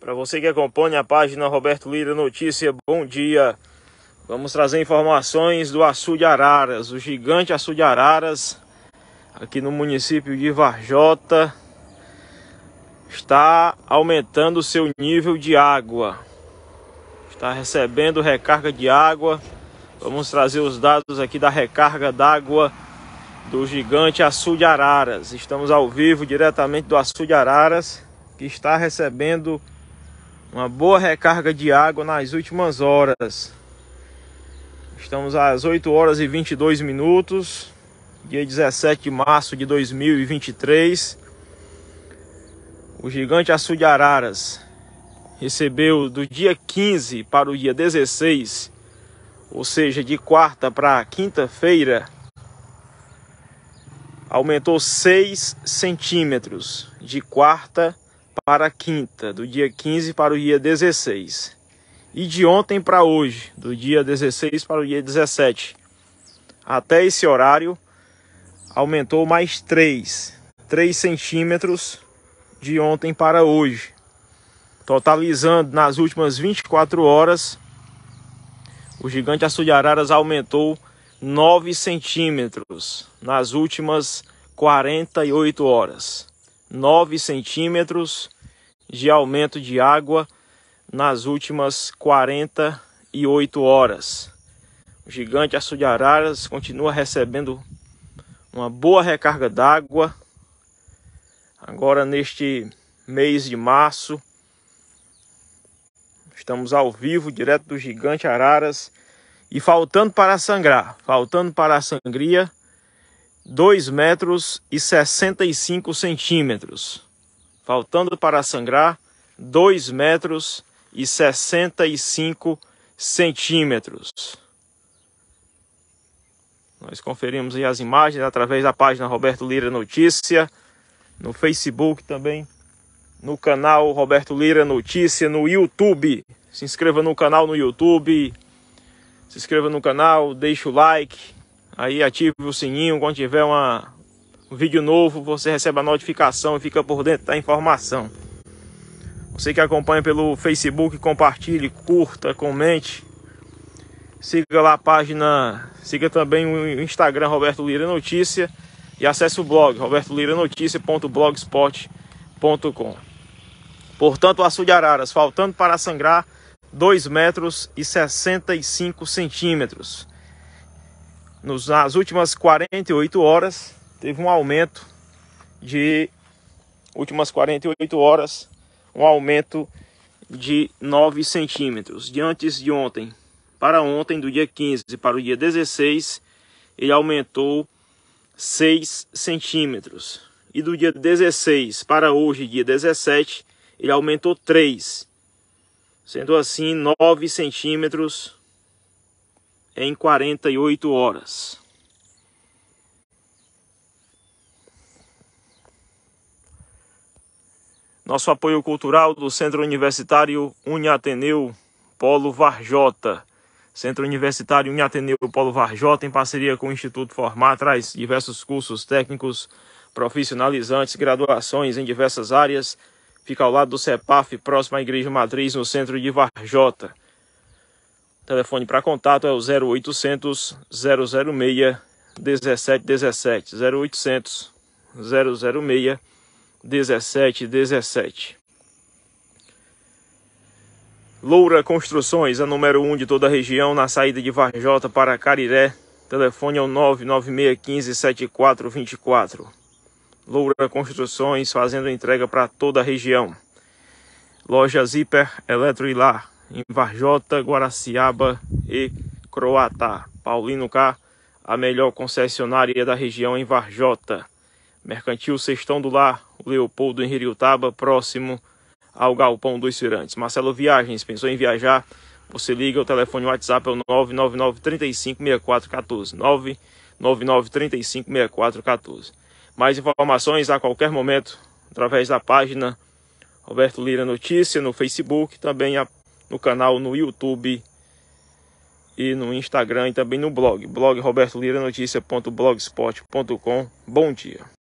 Para você que acompanha a página Roberto Lira Notícia, bom dia. Vamos trazer informações do açude Araras, o gigante açude Araras, aqui no município de Varjota, está aumentando seu nível de água. Está recebendo recarga de água. Vamos trazer os dados aqui da recarga d'água do gigante açude Araras. Estamos ao vivo diretamente do açude Araras, que está recebendo uma boa recarga de água nas últimas horas. Estamos às 8 horas e 22 minutos, dia 17 de março de 2023. O gigante Açu de Araras recebeu do dia 15 para o dia 16, ou seja, de quarta para quinta-feira, aumentou 6 centímetros de quarta para para a quinta, do dia 15 para o dia 16. E de ontem para hoje, do dia 16 para o dia 17. Até esse horário, aumentou mais 3, 3 centímetros de ontem para hoje, totalizando nas últimas 24 horas, o gigante açu de araras aumentou 9 centímetros nas últimas 48 horas. 9 centímetros de aumento de água nas últimas 48 horas. O gigante Açu de Araras continua recebendo uma boa recarga d'água. Agora neste mês de março, estamos ao vivo direto do gigante Araras e faltando para sangrar, faltando para a sangria, 2 metros e 65 centímetros faltando para sangrar 2 metros e 65 centímetros. Nós conferimos aí as imagens através da página Roberto Lira Notícia, no Facebook também, no canal Roberto Lira Notícia, no YouTube. Se inscreva no canal no YouTube, se inscreva no canal, deixe o like, aí ative o sininho quando tiver uma vídeo novo, você recebe a notificação e fica por dentro da informação. Você que acompanha pelo Facebook, compartilhe, curta, comente. Siga lá a página, siga também o Instagram Roberto Lira Notícia e acesse o blog robertoliranoticia.blogspot.com. Portanto, o açude de Araras, faltando para sangrar 2 metros e 65 centímetros. nas últimas 48 horas, teve um aumento de últimas 48 horas, um aumento de 9 centímetros. De antes de ontem para ontem, do dia 15 para o dia 16, ele aumentou 6 centímetros. E do dia 16 para hoje, dia 17, ele aumentou 3. Sendo assim, 9 centímetros em 48 horas. Nosso apoio cultural do Centro Universitário Uniateneu Polo Varjota. Centro Universitário Uniateneu Polo Varjota, em parceria com o Instituto Formar, traz diversos cursos técnicos, profissionalizantes, graduações em diversas áreas. Fica ao lado do CEPAF, próximo à Igreja Matriz, no centro de Varjota. O telefone para contato é o 0800 006 1717. 0800 006 17, 17. Loura Construções, a número 1 de toda a região, na saída de Varjota para Cariré. Telefone é o 996157424. Loura Construções fazendo entrega para toda a região. Loja e Eletroilar, em Varjota, Guaraciaba e Croata. Paulino K, a melhor concessionária da região em Varjota. Mercantil Sextão do Lar, Leopoldo em Hiriutaba, próximo ao Galpão dos Cirantes. Marcelo Viagens, pensou em viajar? Você liga, o telefone WhatsApp é o 999 356414 999 35 Mais informações a qualquer momento através da página Roberto Lira Notícia no Facebook, também no canal no YouTube e no Instagram e também no blog, blog Roberto Lira Notícia.blogspot.com. Bom dia.